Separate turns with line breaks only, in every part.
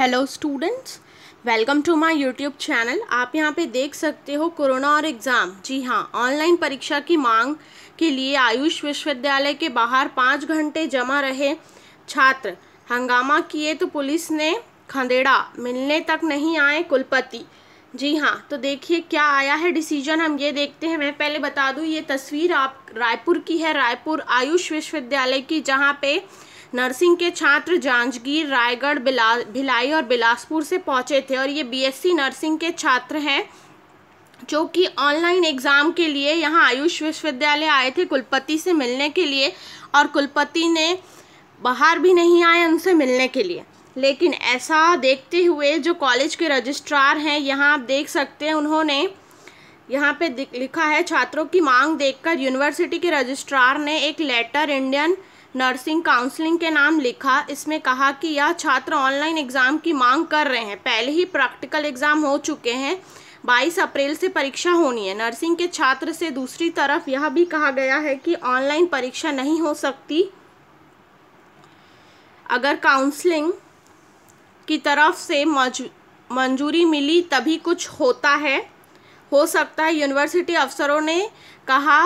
hello students welcome to my YouTube channel आप यहाँ पे देख सकते हो कोरोना और एग्ज़ाम जी हाँ ऑनलाइन परीक्षा की मांग के लिए आयुष विश्वविद्यालय के बाहर पाँच घंटे जमा रहे छात्र हंगामा किए तो पुलिस ने खदेड़ा मिलने तक नहीं आए कुलपति जी हाँ तो देखिए क्या आया है डिसीजन हम ये देखते हैं मैं पहले बता दूँ ये तस्वीर आप रायपुर की है रायपुर आयुष विश्वविद्यालय की जहाँ पे नर्सिंग के छात्र जांजगीर रायगढ़ बिला भिलाई और बिलासपुर से पहुंचे थे और ये बीएससी नर्सिंग के छात्र हैं जो कि ऑनलाइन एग्ज़ाम के लिए यहाँ आयुष विश्वविद्यालय आए थे कुलपति से मिलने के लिए और कुलपति ने बाहर भी नहीं आए उनसे मिलने के लिए लेकिन ऐसा देखते हुए जो कॉलेज के रजिस्ट्रार हैं यहाँ आप देख सकते हैं उन्होंने यहाँ पे लिखा है छात्रों की मांग देखकर यूनिवर्सिटी के रजिस्ट्रार ने एक लेटर इंडियन नर्सिंग काउंसलिंग के नाम लिखा इसमें कहा कि यह छात्र ऑनलाइन एग्ज़ाम की मांग कर रहे हैं पहले ही प्रैक्टिकल एग्ज़ाम हो चुके हैं 22 अप्रैल से परीक्षा होनी है नर्सिंग के छात्र से दूसरी तरफ यह भी कहा गया है कि ऑनलाइन परीक्षा नहीं हो सकती अगर काउंसलिंग की तरफ से मंजूरी मिली तभी कुछ होता है हो सकता है यूनिवर्सिटी अफसरों ने कहा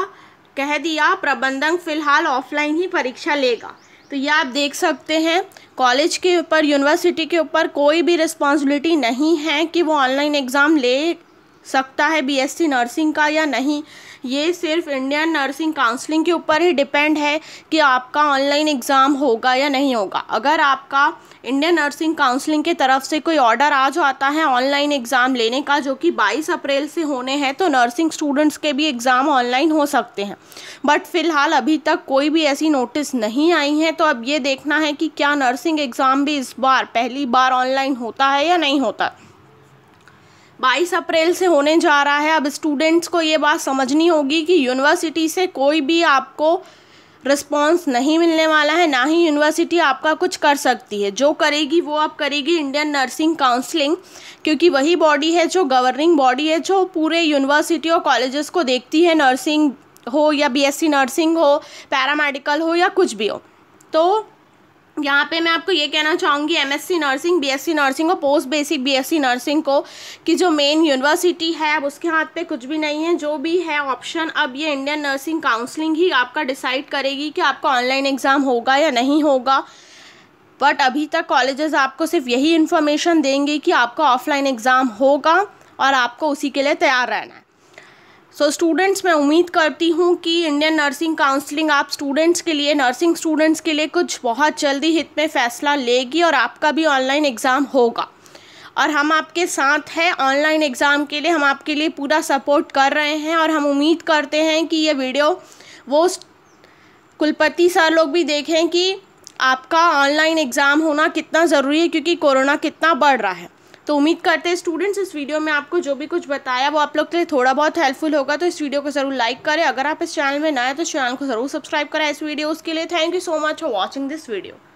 कह दिया प्रबंधक फ़िलहाल ऑफलाइन ही परीक्षा लेगा तो ये आप देख सकते हैं कॉलेज के ऊपर यूनिवर्सिटी के ऊपर कोई भी रिस्पॉन्सिबिलिटी नहीं है कि वो ऑनलाइन एग्ज़ाम ले सकता है बीएससी नर्सिंग का या नहीं ये सिर्फ इंडियन नर्सिंग काउंसलिंग के ऊपर ही डिपेंड है कि आपका ऑनलाइन एग्ज़ाम होगा या नहीं होगा अगर आपका इंडियन नर्सिंग काउंसलिंग के तरफ से कोई ऑर्डर आ जाता है ऑनलाइन एग्ज़ाम लेने का जो कि 22 अप्रैल से होने हैं तो नर्सिंग स्टूडेंट्स के भी एग्ज़ाम ऑनलाइन हो सकते हैं बट फ़िलहाल अभी तक कोई भी ऐसी नोटिस नहीं आई है तो अब ये देखना है कि क्या नर्सिंग एग्ज़ाम भी इस बार पहली बार ऑनलाइन होता है या नहीं होता 22 अप्रैल से होने जा रहा है अब स्टूडेंट्स को ये बात समझनी होगी कि यूनिवर्सिटी से कोई भी आपको रिस्पॉन्स नहीं मिलने वाला है ना ही यूनिवर्सिटी आपका कुछ कर सकती है जो करेगी वो आप करेगी इंडियन नर्सिंग काउंसलिंग क्योंकि वही बॉडी है जो गवर्निंग बॉडी है जो पूरे यूनिवर्सिटी और कॉलेजेस को देखती है नर्सिंग हो या बीएससी नर्सिंग हो पैरामेडिकल हो या कुछ भी हो तो यहाँ पे मैं आपको ये कहना चाहूँगी एमएससी नर्सिंग बीएससी नर्सिंग और पोस्ट बेसिक बीएससी नर्सिंग को कि जो मेन यूनिवर्सिटी है अब उसके हाथ पे कुछ भी नहीं है जो भी है ऑप्शन अब ये इंडियन नर्सिंग काउंसलिंग ही आपका डिसाइड करेगी कि आपका ऑनलाइन एग्ज़ाम होगा या नहीं होगा बट अभी तक कॉलेजेस आपको सिर्फ यही इन्फॉर्मेशन देंगे कि आपका ऑफलाइन एग्ज़ाम होगा और आपको उसी के लिए तैयार रहना है सो so, स्टूडेंट्स मैं उम्मीद करती हूँ कि इंडियन नर्सिंग काउंसलिंग आप स्टूडेंट्स के लिए नर्सिंग स्टूडेंट्स के लिए कुछ बहुत जल्दी हित में फ़ैसला लेगी और आपका भी ऑनलाइन एग्ज़ाम होगा और हम आपके साथ हैं ऑनलाइन एग्ज़ाम के लिए हम आपके लिए पूरा सपोर्ट कर रहे हैं और हम उम्मीद करते हैं कि ये वीडियो वो कुलपति सर लोग भी देखें कि आपका ऑनलाइन एग्ज़ाम होना कितना ज़रूरी है क्योंकि कोरोना कितना बढ़ रहा है तो उम्मीद करते हैं स्टूडेंट्स इस वीडियो में आपको जो भी कुछ बताया वो आप लोग के लिए थोड़ा बहुत हेल्पफुल होगा तो इस वीडियो को ज़रूर लाइक करें अगर आप इस चैनल में नए तो चैनल को ज़रूर सब्सक्राइब करें इस वीडियो के लिए thank you so much for watching this video